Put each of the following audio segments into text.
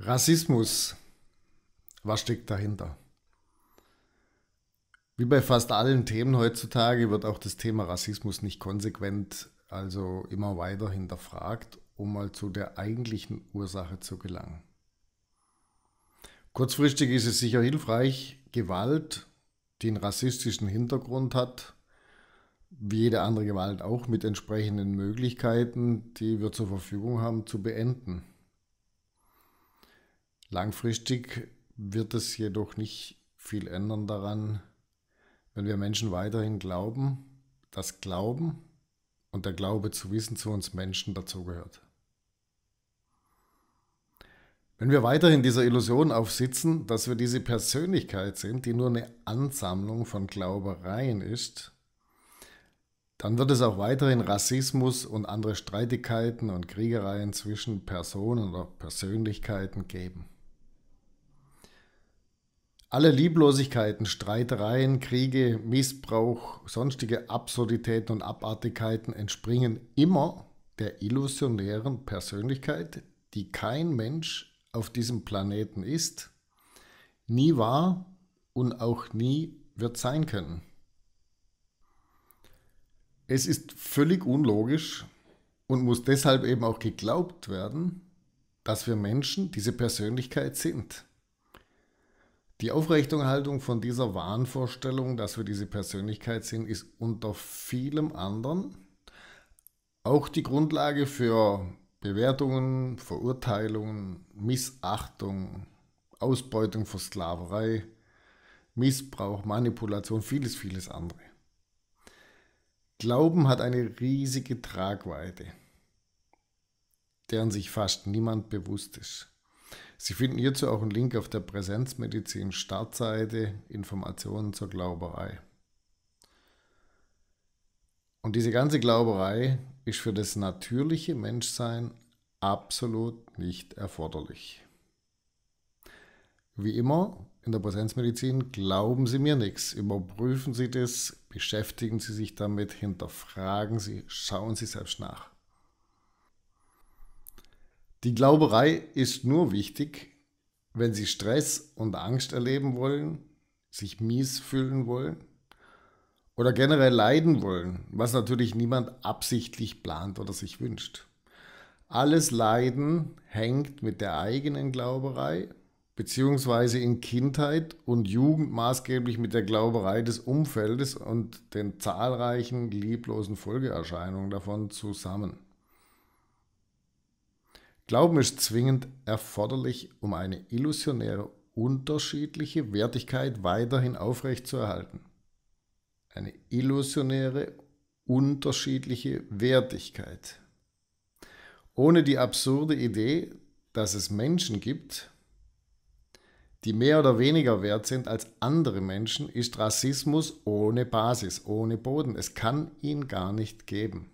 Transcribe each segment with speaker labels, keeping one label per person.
Speaker 1: Rassismus. Was steckt dahinter? Wie bei fast allen Themen heutzutage wird auch das Thema Rassismus nicht konsequent, also immer weiter hinterfragt, um mal zu der eigentlichen Ursache zu gelangen. Kurzfristig ist es sicher hilfreich, Gewalt, die einen rassistischen Hintergrund hat, wie jede andere Gewalt auch mit entsprechenden Möglichkeiten, die wir zur Verfügung haben, zu beenden. Langfristig wird es jedoch nicht viel ändern daran, wenn wir Menschen weiterhin glauben, dass Glauben und der Glaube zu Wissen zu uns Menschen dazugehört. Wenn wir weiterhin dieser Illusion aufsitzen, dass wir diese Persönlichkeit sind, die nur eine Ansammlung von Glaubereien ist, dann wird es auch weiterhin Rassismus und andere Streitigkeiten und Kriegereien zwischen Personen oder Persönlichkeiten geben. Alle Lieblosigkeiten, Streitereien, Kriege, Missbrauch, sonstige Absurditäten und Abartigkeiten entspringen immer der illusionären Persönlichkeit, die kein Mensch auf diesem Planeten ist, nie war und auch nie wird sein können. Es ist völlig unlogisch und muss deshalb eben auch geglaubt werden, dass wir Menschen diese Persönlichkeit sind. Die Aufrechterhaltung von dieser Wahnvorstellung, dass wir diese Persönlichkeit sind, ist unter vielem anderen auch die Grundlage für Bewertungen, Verurteilungen, Missachtung, Ausbeutung von Sklaverei, Missbrauch, Manipulation, vieles, vieles andere. Glauben hat eine riesige Tragweite, deren sich fast niemand bewusst ist. Sie finden hierzu auch einen Link auf der Präsenzmedizin Startseite Informationen zur Glauberei. Und diese ganze Glauberei ist für das natürliche Menschsein absolut nicht erforderlich. Wie immer in der Präsenzmedizin, glauben Sie mir nichts. Überprüfen Sie das, beschäftigen Sie sich damit, hinterfragen Sie, schauen Sie selbst nach. Die Glauberei ist nur wichtig, wenn Sie Stress und Angst erleben wollen, sich mies fühlen wollen oder generell leiden wollen, was natürlich niemand absichtlich plant oder sich wünscht. Alles Leiden hängt mit der eigenen Glauberei beziehungsweise in Kindheit und Jugend maßgeblich mit der Glauberei des Umfeldes und den zahlreichen lieblosen Folgeerscheinungen davon zusammen. Glauben ist zwingend erforderlich, um eine illusionäre unterschiedliche Wertigkeit weiterhin aufrechtzuerhalten. Eine illusionäre unterschiedliche Wertigkeit. Ohne die absurde Idee, dass es Menschen gibt, die mehr oder weniger wert sind als andere Menschen, ist Rassismus ohne Basis, ohne Boden. Es kann ihn gar nicht geben.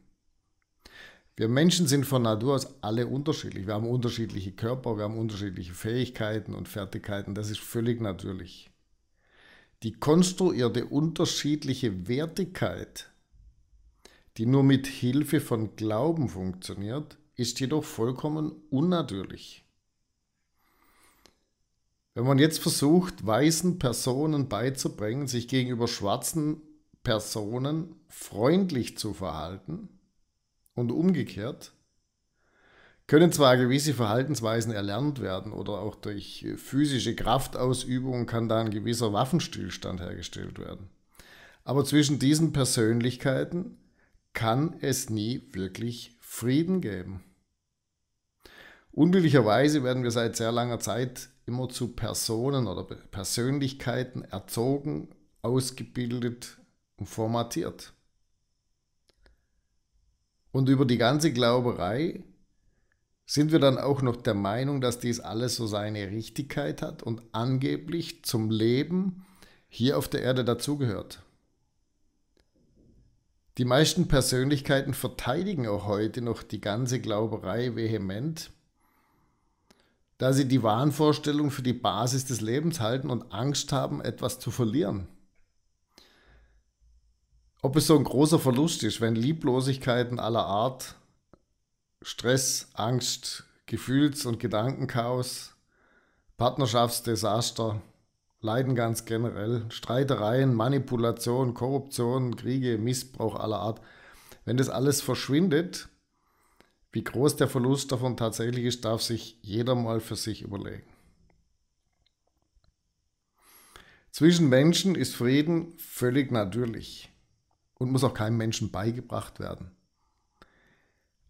Speaker 1: Wir Menschen sind von Natur aus alle unterschiedlich. Wir haben unterschiedliche Körper, wir haben unterschiedliche Fähigkeiten und Fertigkeiten. Das ist völlig natürlich. Die konstruierte unterschiedliche Wertigkeit, die nur mit Hilfe von Glauben funktioniert, ist jedoch vollkommen unnatürlich. Wenn man jetzt versucht, weißen Personen beizubringen, sich gegenüber schwarzen Personen freundlich zu verhalten, und umgekehrt können zwar gewisse Verhaltensweisen erlernt werden oder auch durch physische Kraftausübung kann da ein gewisser Waffenstillstand hergestellt werden. Aber zwischen diesen Persönlichkeiten kann es nie wirklich Frieden geben. Unwilligerweise werden wir seit sehr langer Zeit immer zu Personen oder Persönlichkeiten erzogen, ausgebildet und formatiert. Und über die ganze Glauberei sind wir dann auch noch der Meinung, dass dies alles so seine Richtigkeit hat und angeblich zum Leben hier auf der Erde dazugehört. Die meisten Persönlichkeiten verteidigen auch heute noch die ganze Glauberei vehement, da sie die Wahnvorstellung für die Basis des Lebens halten und Angst haben, etwas zu verlieren ob es so ein großer Verlust ist, wenn Lieblosigkeiten aller Art, Stress, Angst, Gefühls- und Gedankenchaos, Partnerschaftsdesaster, Leiden ganz generell, Streitereien, Manipulation, Korruption, Kriege, Missbrauch aller Art, wenn das alles verschwindet, wie groß der Verlust davon tatsächlich ist, darf sich jeder mal für sich überlegen. Zwischen Menschen ist Frieden völlig natürlich und muss auch keinem Menschen beigebracht werden.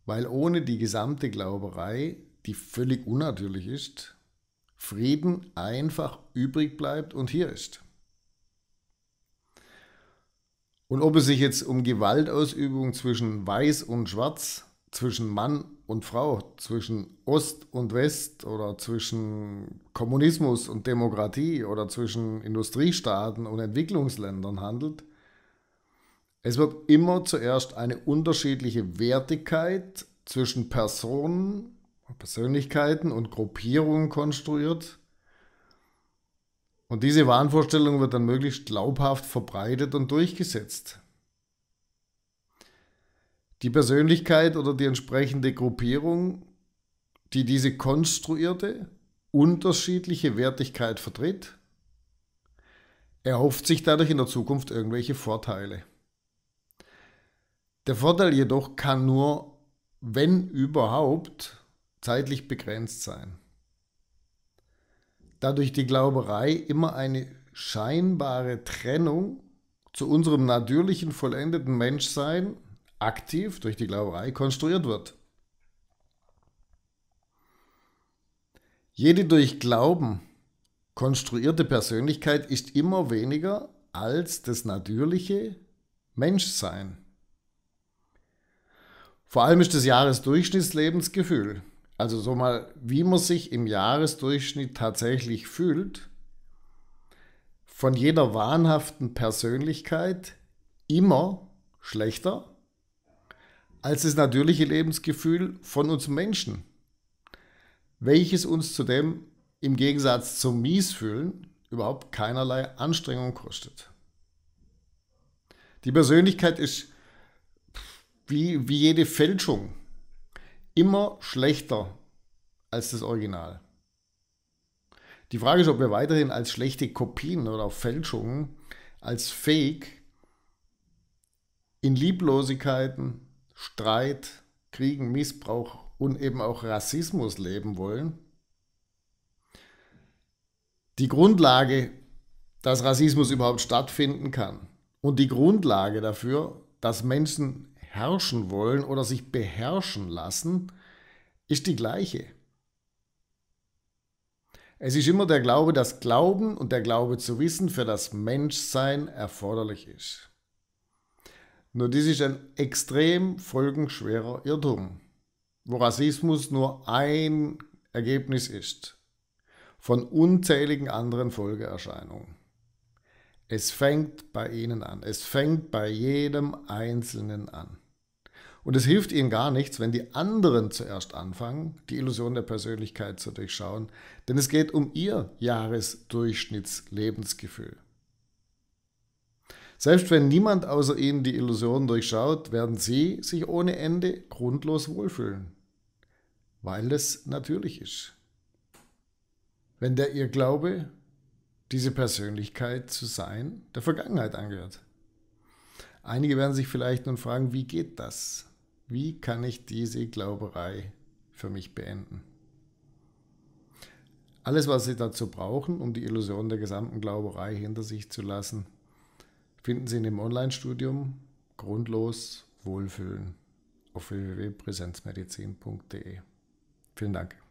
Speaker 1: Weil ohne die gesamte Glauberei, die völlig unnatürlich ist, Frieden einfach übrig bleibt und hier ist. Und ob es sich jetzt um Gewaltausübung zwischen Weiß und Schwarz, zwischen Mann und Frau, zwischen Ost und West oder zwischen Kommunismus und Demokratie oder zwischen Industriestaaten und Entwicklungsländern handelt, es wird immer zuerst eine unterschiedliche Wertigkeit zwischen Personen, Persönlichkeiten und Gruppierungen konstruiert. Und diese Wahnvorstellung wird dann möglichst glaubhaft verbreitet und durchgesetzt. Die Persönlichkeit oder die entsprechende Gruppierung, die diese konstruierte, unterschiedliche Wertigkeit vertritt, erhofft sich dadurch in der Zukunft irgendwelche Vorteile. Der Vorteil jedoch kann nur, wenn überhaupt, zeitlich begrenzt sein. Da durch die Glauberei immer eine scheinbare Trennung zu unserem natürlichen, vollendeten Menschsein aktiv durch die Glauberei konstruiert wird. Jede durch Glauben konstruierte Persönlichkeit ist immer weniger als das natürliche Menschsein. Vor allem ist das Jahresdurchschnittslebensgefühl, also so mal, wie man sich im Jahresdurchschnitt tatsächlich fühlt, von jeder wahnhaften Persönlichkeit immer schlechter als das natürliche Lebensgefühl von uns Menschen, welches uns zudem im Gegensatz zum Miesfühlen überhaupt keinerlei Anstrengung kostet. Die Persönlichkeit ist wie, wie jede Fälschung, immer schlechter als das Original. Die Frage ist, ob wir weiterhin als schlechte Kopien oder Fälschungen, als Fake in Lieblosigkeiten, Streit, Kriegen, Missbrauch und eben auch Rassismus leben wollen. Die Grundlage, dass Rassismus überhaupt stattfinden kann und die Grundlage dafür, dass Menschen herrschen wollen oder sich beherrschen lassen, ist die gleiche. Es ist immer der Glaube, dass Glauben und der Glaube zu wissen für das Menschsein erforderlich ist. Nur dies ist ein extrem folgenschwerer Irrtum, wo Rassismus nur ein Ergebnis ist von unzähligen anderen Folgeerscheinungen. Es fängt bei Ihnen an, es fängt bei jedem Einzelnen an. Und es hilft ihnen gar nichts, wenn die anderen zuerst anfangen, die Illusion der Persönlichkeit zu durchschauen, denn es geht um ihr Jahresdurchschnittslebensgefühl. Selbst wenn niemand außer ihnen die Illusion durchschaut, werden sie sich ohne Ende grundlos wohlfühlen, weil es natürlich ist. Wenn der ihr Glaube, diese Persönlichkeit zu sein, der Vergangenheit angehört. Einige werden sich vielleicht nun fragen, wie geht das? Wie kann ich diese Glauberei für mich beenden? Alles, was Sie dazu brauchen, um die Illusion der gesamten Glauberei hinter sich zu lassen, finden Sie in dem Online-Studium Grundlos Wohlfühlen auf www.präsenzmedizin.de. Vielen Dank.